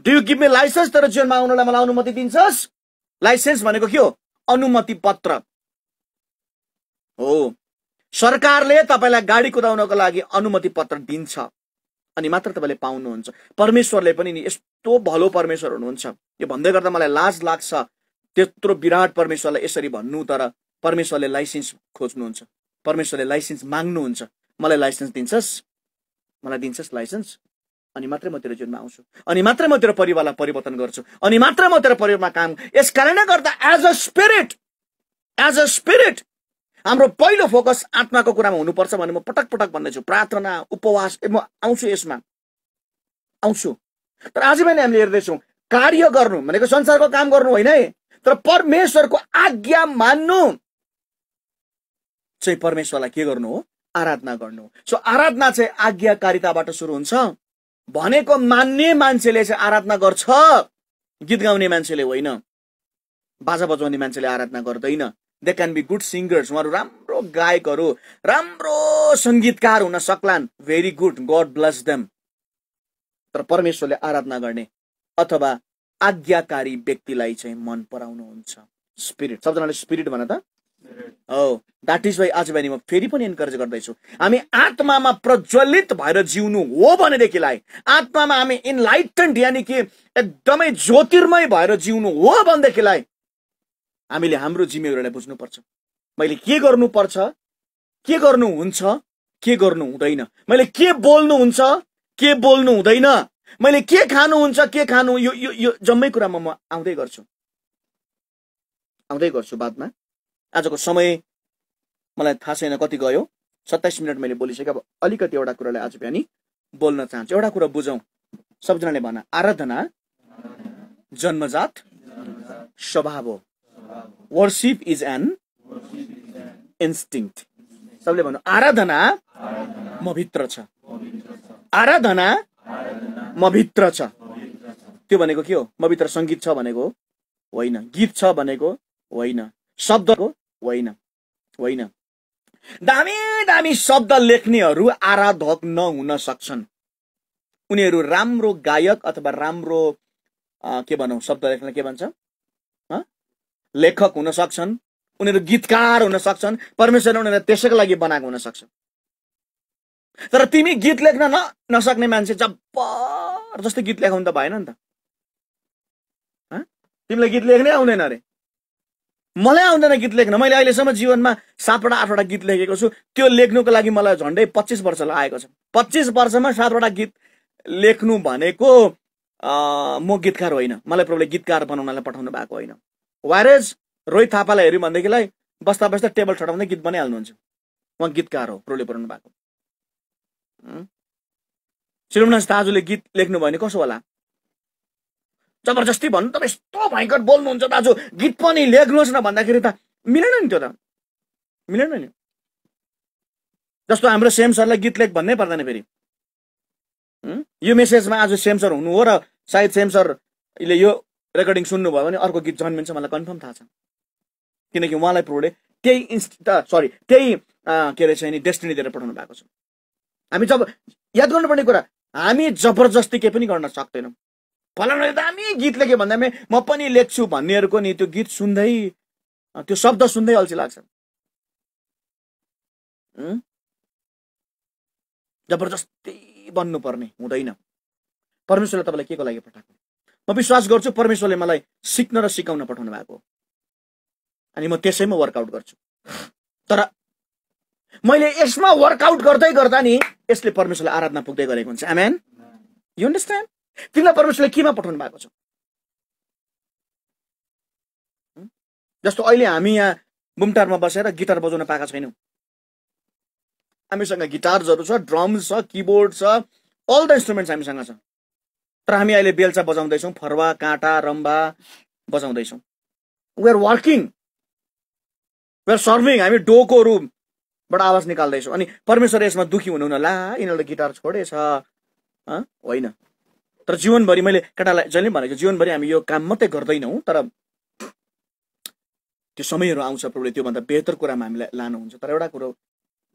do you give me licence तर जीवनमा आउनलाई मलाई अनुमति दिन्छस् लाइसेन्स भनेको के हो अनुमति पत्र हो सरकारले तपाईँलाई गाडी कुदाउनको लागि अनुमति पत्र दिन्छ अनि मात्र तपाईँले पाउनुहुन्छ परमेश्वरले पनि नि यस्तो भलो परमेश्वर हुनुहुन्छ यो भन्दै गर्दा मलाई लाज लाग्छ त्यत्रो विराट परमेश्वरलाई यसरी भन्नु तर परमेश्वरले लाइसेन्स खोज्नुहुन्छ परमेश्वरले लाइसेन्स माग्नुहुन्छ मलाई लाइसेन्स दिन्छस् मलाई दिन्छस् लाइसेन्स अनि मात्रै म तेरो जीवनमा आउँछु अनि मात्रै म तेरो परिवारलाई परिवर्तन गर्छु अनि मात्रै म तेरो परिवारमा काम यस कारणले गर्दा as a spirit as a spirit हाम्रो पहिलो फोकस आत्माको कुरामा हुनुपर्छ भने म पटक पटक भन्दैछु प्रार्थना उपवास म आउँछु यसमा आउँछु तर आज पनि हामीले हेर्दैछौँ कार्य गर्नु भनेको संसारको काम गर्नु होइन है तर परमेश्वरको आज्ञा मान्नु चाहिँ परमेश्वरलाई के गर्नु हो आराधना गर्नु सो आराधना चाहिँ आज्ञाकारिताबाट सुरु हुन्छ भनेको मान्ने मान्छेले चाहिँ आराधना गर्छ गीत गाउने मान्छेले होइन बाजा बजाउने मान्छेले आराधना गर्दैन they can be good singers उहाँहरू राम्रो गायकहरू राम्रो सङ्गीतकार हुन सक्लान् very good God bless them तर परमेश्वरले आराधना गर्ने अथवा आज्ञाकारी व्यक्तिलाई चाहिँ मन पराउनु हुन्छ स्पिरिट सबजनाले स्पिरिट भन त हो द्याट इज वाइ आज बिहानी म फेरि पनि इन्करेज गर्दैछु हामी आत्मामा प्रज्वलित भएर जिउनु हो भनेदेखिलाई आत्मामा हामी इन्लाइटन्ड यानि कि एकदमै ज्योतिर्मय भएर जिउनु हो भनेदेखिलाई हामीले हाम्रो जिम्मेवारीलाई बुझ्नुपर्छ मैले के गर्नुपर्छ के गर्नुहुन्छ के गर्नु हुँदैन मैले के बोल्नुहुन्छ के बोल्नु हुँदैन मैले के खानुहुन्छ के खानु यो यो यो जम्मै कुरामा म आउँदै गर्छु आउँदै गर्छु बादमा आजको समय मलाई थाहा छैन कति गयो सत्ताइस मिनट मैले बोलिसकेँ अब अलिकति एउटा कुरालाई आज बिहानी बोल्न चाहन्छु एउटा कुरा बुझौँ सबजनाले भन आराधना जन्मजात स्वभाव हो वर्सिप इज एन इन्स्टिङ सबले भन्नु आराधना म भित्र छ आराधना म भित्र छ त्यो भनेको के हो म भित्र सङ्गीत छ भनेको होइन गीत छ भनेको होइन शब्दको होइन होइन दामी दामी शब्द लेख्नेहरू आराधक नहुन सक्छन् उनीहरू राम्रो गायक अथवा राम्रो के भनौँ शब्द लेख्न के भन्छ लेखक हुन सक्छन् उनीहरू गीतकार हुन सक्छन् परमेश्वर उनीहरूलाई त्यसैको लागि बनाएको हुन सक्छ तर तिमी गीत लेख्न न नसक्ने मान्छे जब्बर जस्तै गीत लेखाउनु त भएन नि त तिमीलाई गीत लेख्नै आउँदैन अरे मलाई आउँदैन गीत लेख्न मैले अहिलेसम्म जीवनमा सातवटा आठवटा गीत लेखेको छु त्यो लेख्नुको लागि मलाई झन्डै पच्चिस वर्ष लागेको छ पच्चिस वर्षमा सातवटा गीत लेख्नु भनेको म गीतकार होइन मलाई प्रभुले गीतकार बनाउनलाई पठाउनु भएको होइन वारेज रोहित थापालाई हेऱ्यौँ भनेदेखिलाई बस्दा बस्दा टेबल ठटाउँदै गीत बनाइहाल्नुहुन्छ उहाँ गीतकार हो प्रभुले बनाउनु भएको शिरोमनाथ दाजुले गीत लेख्नु भने कसो होला जबरजस्ती भन्नु तपाईँ यस्तो भयङ्कर बोल्नुहुन्छ दाजु गीत पनि लेख्नुहोस् न भन्दाखेरि त मिलेन नि त्यो त मिलेन नि जस्तो हाम्रो सेम सरलाई गीत लेख भन्नै पर्दैन फेरि यो मेसेजमा आज सेम सर हुनु हो र सायद सेम सरले यो रेकर्डिङ सुन्नुभयो भने अर्को गीत जन्मिन्छ मलाई कन्फर्म थाहा छ किनकि उहाँलाई प्रोडे त्यही इन्स्ट सरी त्यही के अरे नि डेस्टिनी दिएर पठाउनु भएको छ हामी जब याद गर्नुपर्ने कुरा हामी जबरजस्ती केही पनि गर्न सक्दैनौँ फलानाले दामी गीत लेख्यो भन्दा म पनि लेख्छु भन्नेहरूको नि त्यो गीत सुन्दै त्यो शब्द सुन्दै अल्छी लाग्छ जबरजस्ती बन्नुपर्ने हुँदैन परमेश्वरले तपाईँलाई के को लागि पठाएको म विश्वास गर्छु परमेश्वरले मलाई सिक्न र सिकाउन पठाउनु भएको अनि म त्यसैमा वर्कआउट गर्छु तर मैले यसमा वर्कआउट गर्दै गर्दा नि यसले परमेश्वरलाई आराधना पुग्दै गरेको हुन्छ आमेन यु अन्डरस्ट्यान्ड तिमीलाई परमेश्वरले केमा पठाउनु भएको छ जस्तो अहिले हामी यहाँ बुमटारमा बसेर गिटार बजाउन पाएका छैनौँ हामीसँग गिटार्सहरू छ ड्रम्स छ किबोर्ड छ अल द इन्स्ट्रुमेन्ट्स हामीसँग छ तर हामी अहिले बेलचा बजाउँदैछौँ फरुवा काँटा रम्बा बजाउँदैछौँ आर वर्किङ वेआर सर्भिङ हामी डोकोहरू बडा आवाज निकाल्दैछु अनि परमेश्वर यसमा दुखी हुनुहुन्न ला यिनीहरूले गिटार छोडेछ होइन तर जीवनभरि मैले केटालाई जहिले भनेको जीवनभरि हामी यो काम मात्रै गर्दैनौँ तर त्यो समयहरू आउँछ प्रभुले त्योभन्दा बेहतर कुरामा हामीलाई लानुहुन्छ तर एउटा कुरो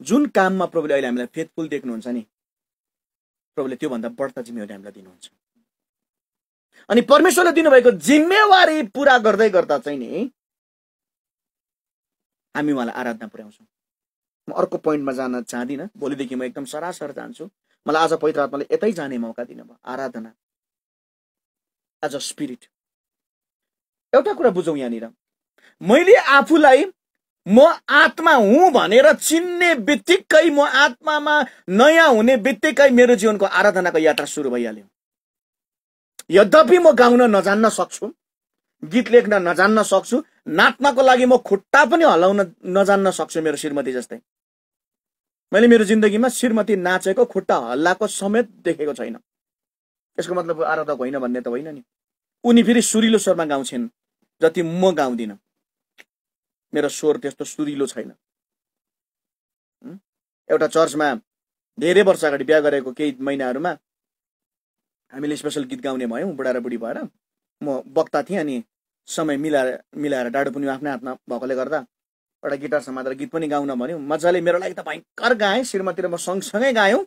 जुन काममा प्रभुले अहिले हामीलाई फेथफुल देख्नुहुन्छ नि प्रभुले त्योभन्दा बढ्ता जिम्मेवारी हामीलाई दिनुहुन्छ अनि परमेश्वरले दिनुभएको जिम्मेवारी पुरा गर्दै गर्दा चाहिँ नि हामी उहाँलाई आराधना पुर्याउँछौँ म अर्को पोइन्टमा जान चाहदिनँ भोलिदेखि म एकदम सरासर जान्छु मलाई आज पवित्र आत्माले यतै जाने मौका दिनुभयो आराधना एज अ स्पिरिट एउटा कुरा बुझौँ यहाँनिर मैले आफूलाई म आत्मा हुँ भनेर चिन्ने बित्तिकै म आत्मामा नयाँ हुने बित्तिकै मेरो जीवनको आराधनाको यात्रा सुरु भइहाल्यो यद्यपि म गाउन नजान्न सक्छु गीत लेख्न नजान्न सक्छु नाच्नको लागि म खुट्टा पनि हल्लाउन नजान्न सक्छु मेरो श्रीमती जस्तै मैले मेरो जिन्दगीमा श्रीमती नाचेको खुट्टा हल्लाको समेत देखेको छैन यसको मतलब आराधक होइन भन्ने त होइन नि उनी फेरि सुरिलो स्वरमा गाउँछिन् जति म गाउँदिनँ मेरो स्वर त्यस्तो सुरिलो छैन एउटा चर्चमा धेरै वर्ष अगाडि बिहा गरेको केही महिनाहरूमा हामीले स्पेसल गीत गाउने भयौँ बुढा र बुढी भएर म वक्ता थिएँ अनि समय मिलाएर मिलाएर डाडो पनि आफ्नै हातमा भएकोले गर्दा एउटा गिटार समातेर गीत पनि गाउन भन्यो मजाले मेरो लागि त भयङ्कर गाएँ श्रीमती म सँगसँगै गायौँ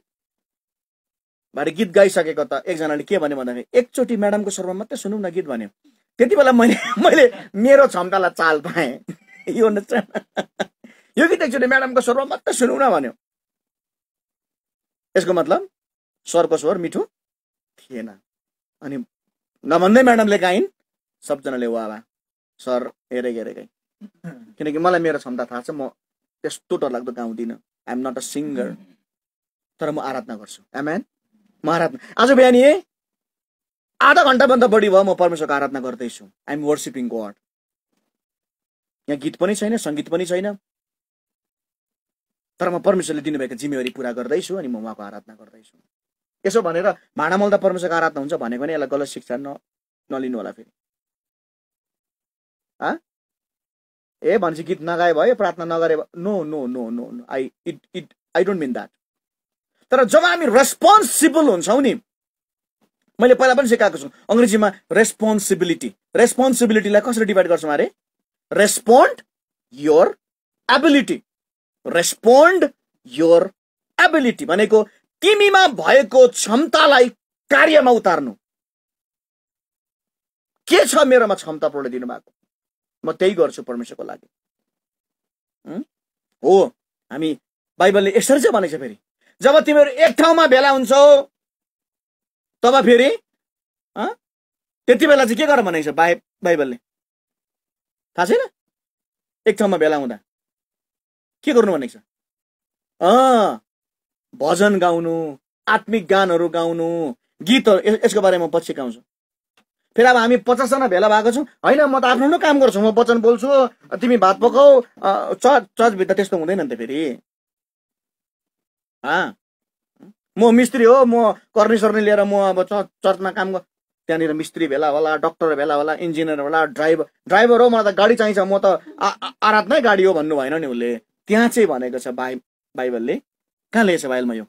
भरे गीत गाइसकेको त एकजनाले के भन्यो भन्दाखेरि एकचोटि म्याडमको स्वरमा मात्रै सुनौँ न गीत भन्यो त्यति बेला मैले मैले मेरो क्षमतालाई चाल पाएँ यो यो गीत एकचोटि म्याडमको स्वरमा मात्रै सुनौँ न भन्यो यसको मतलब स्वरको स्वर मिठो थिएन अनि नभन्दै म्याडमले गाइन् सबजनाले वाह सर हेरे हेरे गाई किनकि मलाई मेरो क्षमता थाहा छ म त्यस्तो डरलाग्दो गाउँदिनँ आइएम नट अ सिङ्गर तर म आराधना गर्छु एमएन म आराधना आज बिहान आधा घन्टाभन्दा बढी भयो म परमेश्वरको आराधना गर्दैछु आइएम वर्सिपिङ गड यहाँ गीत पनि छैन सङ्गीत पनि छैन तर म परमेश्वरले दिनुभएको जिम्मेवारी पुरा गर्दैछु अनि म उहाँको आराधना गर्दैछु यसो भनेर भाँडा मल्दा परमेश्वरको आराधना हुन्छ भनेको नि यसलाई गलत शिक्षा न नलिनु होला फेरि ए भनेपछि गीत नगाए भयो प्रार्थना नगरे no no no no no I it it I don't mean that तर जब हामी रेस्पोन्सिबल हुन्छौँ नि मैले पहिला पनि सिकाएको छु अङ्ग्रेजीमा रेस्पोन्सिबिलिटी रेस्पोन्सिबिलिटीलाई कसरी डिभाइड गर्छौँ अरे respond your ability respond your ability भनेको तिमीमा भएको क्षमतालाई कार्यमा उतार्नु के छ मेरोमा क्षमता प्रले दिनुभएको म त्यही गर्छु परमेश्वरको लागि हो हामी बाइबलले यसरी चाहिँ भनेको छ फेरि जब तिमीहरू एक ठाउँमा भेला हुन्छौ तब फेरि त्यति बेला चाहिँ के गर भनेको छ बाइ बाइबलले थाहा छैन एक ठाउँमा भेला हुँदा के गर्नु भनेको छ भजन गाउनु आत्मिक गानहरू गाउनु गीतहरू यसको बारेमा पछि गाउँछु फेरि अब हामी पचासजना भेला भएको छौँ होइन म त आफ्नो आफ्नो काम गर्छु म वचन बोल्छु तिमी भात पकाऊ चर्च चर्चभित्र त्यस्तो हुँदैन नि त फेरि म मिस्त्री हो म कर्नी सर्नी लिएर म अब चर्चमा काम गर् त्यहाँनिर मिस्त्री भेला होला डक्टर भेला होला इन्जिनियर होला ड्राइभर ड्राइभर हो मलाई त गाडी चाहिन्छ म त आराधनै गाडी हो भन्नु भएन नि उसले त्यहाँ चाहिँ भनेको छ बाइ बाइबलले कहाँ लिएछ बाइबलमा यो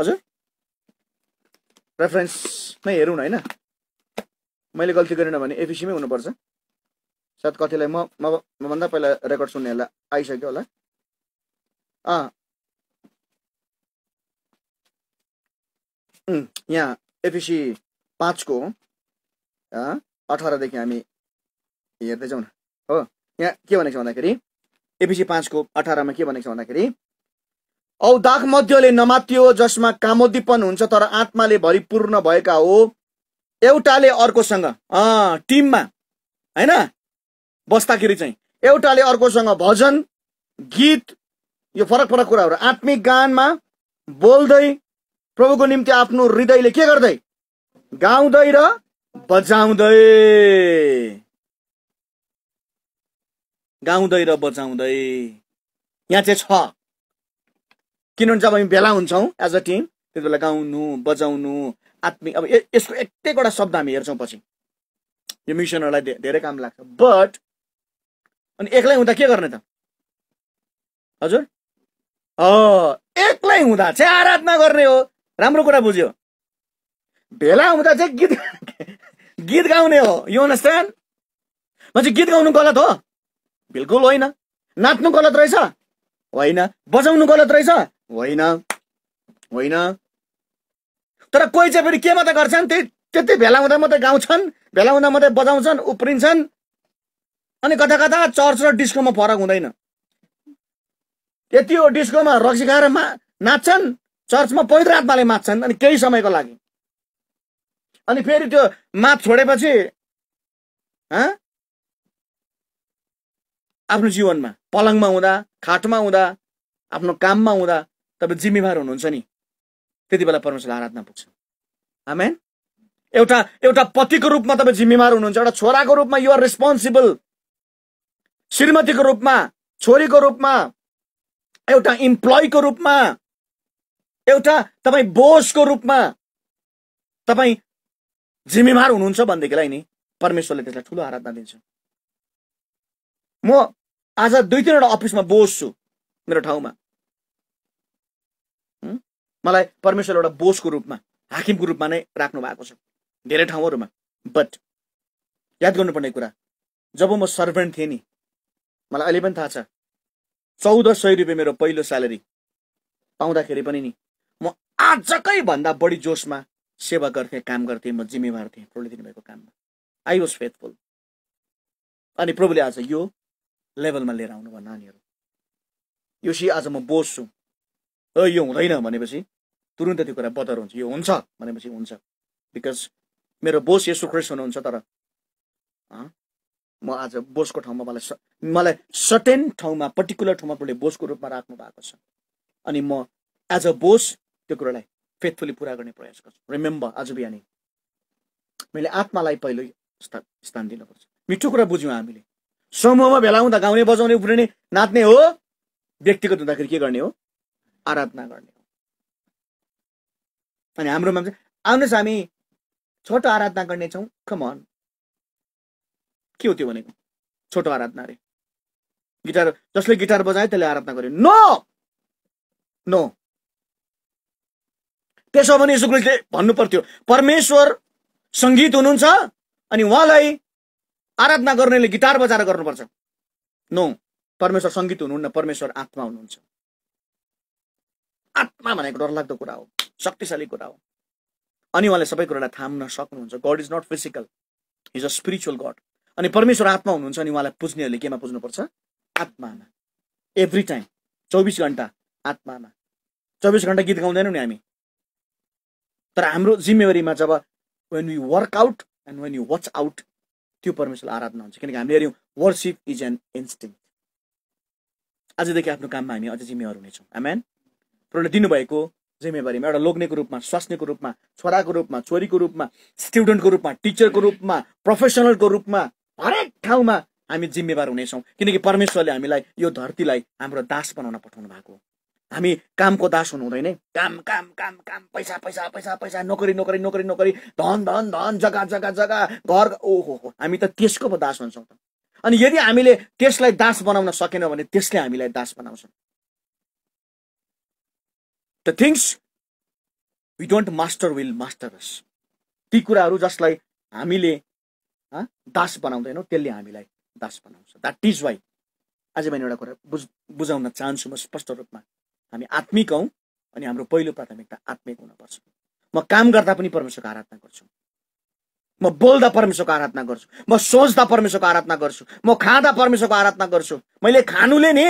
हजुर रेफरेन्समै हेरौँ न होइन मैले गल्ती गरेन भने एफिसीमै हुनुपर्छ सायद कतिलाई म म मभन्दा पहिला रेकर्ड सुन्नेहरूलाई आइसक्यो होला अँ यहाँ एफिसी पाँचको अठारदेखि हामी हेर्दै जाउँ न हो यहाँ के भनेको छ भन्दाखेरि एपिसी पाँचको अठारमा के भनेको छ भन्दाखेरि औ औदाख मध्यले नमात्यो जसमा कामोद्दीपन हुन्छ तर आत्माले भरिपूर्ण भएका हो एउटाले अर्कोसँग टिममा होइन बस्दाखेरि चाहिँ एउटाले अर्कोसँग भजन गीत यो फरक फरक कुराहरू आत्मिक गानमा बोल्दै प्रभुको निम्ति आफ्नो हृदयले के गर्दै गाउँदै र बजाउँदै गाउँदै र बजाउँदै यहाँ चाहिँ छ किनभने जब हामी भेला हुन्छौँ एज अ टिम त्यति बेला गाउनु बजाउनु आत्मिक अब यसको एक एकवटा शब्द हामी हेर्छौँ पछि यो मिसनहरूलाई धेरै काम लाग्छ बट अनि एक्लै हुँदा के गर्ने त हजुर एक्लै हुँदा चाहिँ आराधना गर्ने हो राम्रो कुरा बुझ्यो भेला हुँदा चाहिँ गीत गीत गाउने हो यो अन्डरस्ट्यान्ड मान्छे गीत गाउनु गलत हो बिल्कुल होइन नाच्नु गलत रहेछ होइन बजाउनु गलत रहेछ होइन होइन तर कोही चाहिँ फेरि के त गर्छन् त्यही त्यति भेला हुँदा मात्रै गाउँछन् भेला हुँदा मात्रै बजाउँछन् उफ्रिन्छन् अनि कता कता चर्च र डिस्कोमा फरक हुँदैन त्यति हो डिस्कोमा रक्सी खाएर मा नाच्छन् चर्चमा पवित्र आत्माले माच्छन् अनि केही समयको लागि अनि फेरि त्यो मात छोडेपछि आफ्नो जीवनमा पलङमा हुँदा खाटमा हुँदा आफ्नो काममा हुँदा तपाईँ जिम्मेवार हुनुहुन्छ नि त्यति बेला परमेश्वरलाई आराधना पुग्छ आमेन एउटा एउटा पतिको रूपमा तपाईँ जिम्मेवार हुनुहुन्छ एउटा छोराको रूपमा युआर रेस्पोन्सिबल श्रीमतीको रूपमा छोरीको रूपमा एउटा इम्प्लोइको रूपमा एउटा तपाईँ बोसको रूपमा तपाईँ जिम्मेवार हुनुहुन्छ भनेदेखिलाई नि परमेश्वरले त्यसलाई ठुलो आराधना दिन्छ म आज दुई तिनवटा अफिसमा बोस छु मेरो ठाउँमा मलाई परमेश्वर एउटा बोसको रूपमा हाकिमको रूपमा नै राख्नु भएको छ धेरै ठाउँहरूमा बट याद गर्नुपर्ने कुरा जब म सर्भेन्ट थिएँ नि मलाई अहिले पनि थाहा छ चौध सय रुपियाँ मेरो पहिलो स्यालेरी पाउँदाखेरि पनि नि म आजकै भन्दा बढी जोसमा सेवा गर्थेँ काम गर्थेँ म जिम्मेवार थिएँ प्रभुले दिनुभएको काममा आई वाज फेथफुल अनि प्रभुले आज यो लेभलमा लिएर आउनुभयो नानीहरू यो सी आज म बोस छु यो हुँदैन भनेपछि तुरुन्त त्यो कुरा बदर हुन्छ यो हुन्छ भनेपछि हुन्छ बिकज मेरो बोस यसो क्रेस हुनुहुन्छ तर म आज बोसको ठाउँमा मलाई मलाई सर्टेन ठाउँमा पर्टिकुलर ठाउँमा उसले बोसको रूपमा राख्नु भएको छ अनि म एज अ बोस त्यो कुरालाई फेथफुली पुरा गर्ने प्रयास गर्छु रिमेम्बर आज बिहानै मैले आत्मालाई पहिलो स्थान दिनुपर्छ मिठो कुरा बुझ्यौँ हामीले समूहमा भेला हुँदा गाउने बजाउने उफ्रिने नाच्ने हो व्यक्तिगत हुँदाखेरि के गर्ने हो आराधना गर्ने अनि हाम्रोमा चाहिँ आउनुहोस् हामी छोटो आराधना गर्नेछौँ कमन के हो त्यो भनेको छोटो आराधना अरे गिटार जसले गिटार बजायो त्यसले आराधना गर्यो नो नो त्यसो भने शुक्लले भन्नु पर्थ्यो परमेश्वर सङ्गीत हुनुहुन्छ अनि उहाँलाई आराधना गर्नेले गिटार बजाएर गर्नुपर्छ नो परमेश्वर सङ्गीत हुनुहुन्न परमेश्वर आत्मा हुनुहुन्छ आत्मा भनेको डरलाग्दो कुरा हो शक्तिशाली कुरा हो अनि उहाँले सबै कुरालाई थाम्न सक्नुहुन्छ God is not physical is a spiritual God अनि परमेश्वर आत्मा हुनुहुन्छ अनि उहाँलाई पुज्नेहरूले केमा पुज्नुपर्छ आत्मामा एभ्री टाइम चौबिस घन्टा आत्मामा चौबिस घन्टा गीत गाउँदैनौँ नि हामी तर हाम्रो जिम्मेवारीमा जब when you work out and when you watch out त्यो परमेश्वर आराधना हुन्छ किनकि हामीले हेऱ्यौँ वर्सिप इज एन इन्स्टिङ आजदेखि आफ्नो काममा हामी अझ जिम्मेवार हुनेछौँ आमेन प्रभुले दिनुभएको जिम्मेवारीमा एउटा लोग्नेको रूपमा स्वास्नीको रूपमा छोराको रूपमा छोरीको रूपमा स्टुडेन्टको रूपमा टिचरको रूपमा प्रोफेसनलको रूपमा हरेक ठाउँमा हामी जिम्मेवार हुनेछौँ किनकि परमेश्वरले हामीलाई यो धरतीलाई हाम्रो दास बनाउन पठाउनु भएको हामी कामको दास हुनु हुँदैन काम काम काम काम पैसा पैसा पैसा पैसा नोकरी नोकरी नोकरी नोकरी धन धन धन जग्गा जग्गा जग्गा घर ओहो हो हामी त त्यसको पो दास हुन्छौँ त अनि यदि हामीले त्यसलाई दास बनाउन सकेनौँ भने त्यसले हामीलाई दास बनाउँछ the things we don't master will master us ती कुराहरू जसलाई हामीले दास बनाउँदैनौँ त्यसले हामीलाई दास बनाउँछ द्याट इज वाइ आज मैले एउटा कुरा बुझ बुझाउन चाहन्छु म स्पष्ट रूपमा हामी आत्मिक हौँ अनि हाम्रो पहिलो प्राथमिकता आत्मिक हुनुपर्छ म काम गर्दा पनि परमेश्वरको आराधना गर्छु म बोल्दा परमेश्वरको आराधना गर्छु म सोच्दा परमेश्वरको आराधना गर्छु म खाँदा परमेश्वरको आराधना गर्छु मैले खानुले नि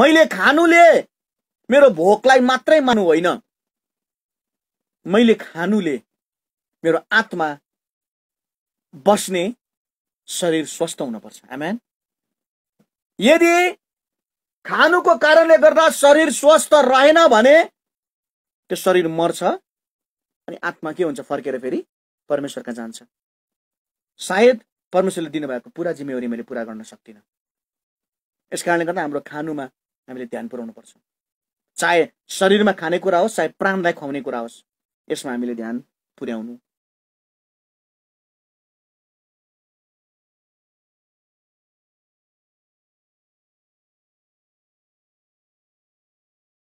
मैले खानुले मेरो भोकलाई मात्रै मानु होइन मैले खानुले मेरो आत्मा बस्ने शरीर स्वस्थ हुनुपर्छ आमेन यदि खानुको कारणले गर्दा शरीर स्वस्थ रहेन भने त्यो शरीर मर्छ अनि आत्मा के हुन्छ फर्केर फेरि परमेश्वर कहाँ जान्छ सायद परमेश्वरले दिनुभएको पुरा जिम्मेवारी मैले पुरा गर्न सक्दिनँ यस कारणले गर्दा हाम्रो खानुमा हामीले ध्यान पुऱ्याउनु पर्छ चाहे शरीरमा कुरा होस् चाहे प्राणलाई खुवाउने कुरा होस् यसमा हामीले ध्यान पुर्याउनु